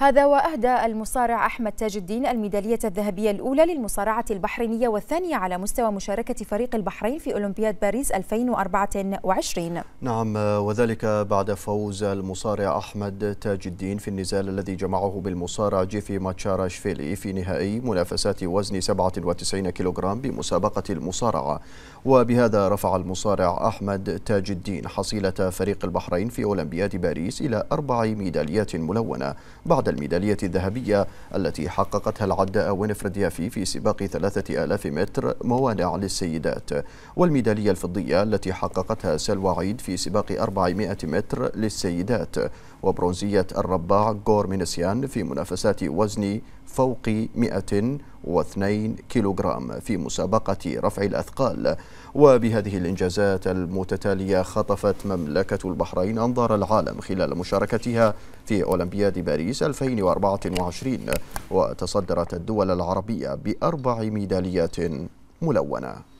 هذا وأهدى المصارع أحمد تاج الدين الميدالية الذهبية الأولى للمصارعة البحرينية والثانية على مستوى مشاركة فريق البحرين في أولمبياد باريس 2024 نعم وذلك بعد فوز المصارع أحمد تاج الدين في النزال الذي جمعه بالمصارع جيفي ماتشاراشفيلي في نهائي منافسات وزن 97 كيلوغرام بمسابقة المصارعة وبهذا رفع المصارع أحمد تاج الدين حصيلة فريق البحرين في أولمبياد باريس إلى أربع ميداليات ملونة بعد الميدالية الذهبية التي حققتها العداء وينفرد يافي في سباق 3000 متر موانع للسيدات والميدالية الفضية التي حققتها سلوى عيد في سباق 400 متر للسيدات وبرونزية الرباع غور مينسيان في منافسات وزن فوق 102 كيلوغرام في مسابقة رفع الأثقال وبهذه الإنجازات المتتالية خطفت مملكة البحرين أنظار العالم خلال مشاركتها في أولمبياد باريس 2024 وتصدرت الدول العربية بأربع ميداليات ملونة